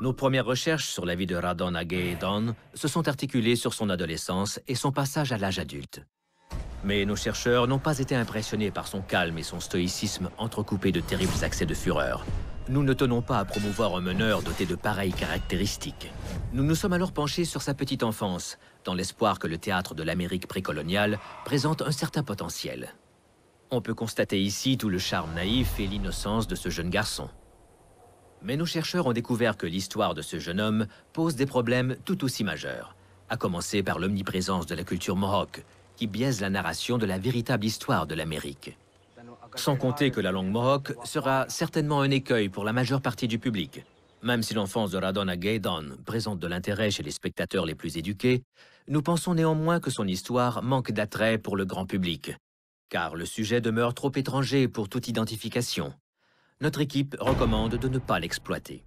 Nos premières recherches sur la vie de Radon et se sont articulées sur son adolescence et son passage à l'âge adulte. Mais nos chercheurs n'ont pas été impressionnés par son calme et son stoïcisme entrecoupés de terribles accès de fureur. Nous ne tenons pas à promouvoir un meneur doté de pareilles caractéristiques. Nous nous sommes alors penchés sur sa petite enfance, dans l'espoir que le théâtre de l'Amérique précoloniale présente un certain potentiel. On peut constater ici tout le charme naïf et l'innocence de ce jeune garçon. Mais nos chercheurs ont découvert que l'histoire de ce jeune homme pose des problèmes tout aussi majeurs, à commencer par l'omniprésence de la culture mohawk, qui biaise la narration de la véritable histoire de l'Amérique. Sans compter que la langue mohawk sera certainement un écueil pour la majeure partie du public. Même si l'enfance de Radona Gaydon présente de l'intérêt chez les spectateurs les plus éduqués, nous pensons néanmoins que son histoire manque d'attrait pour le grand public, car le sujet demeure trop étranger pour toute identification notre équipe recommande de ne pas l'exploiter.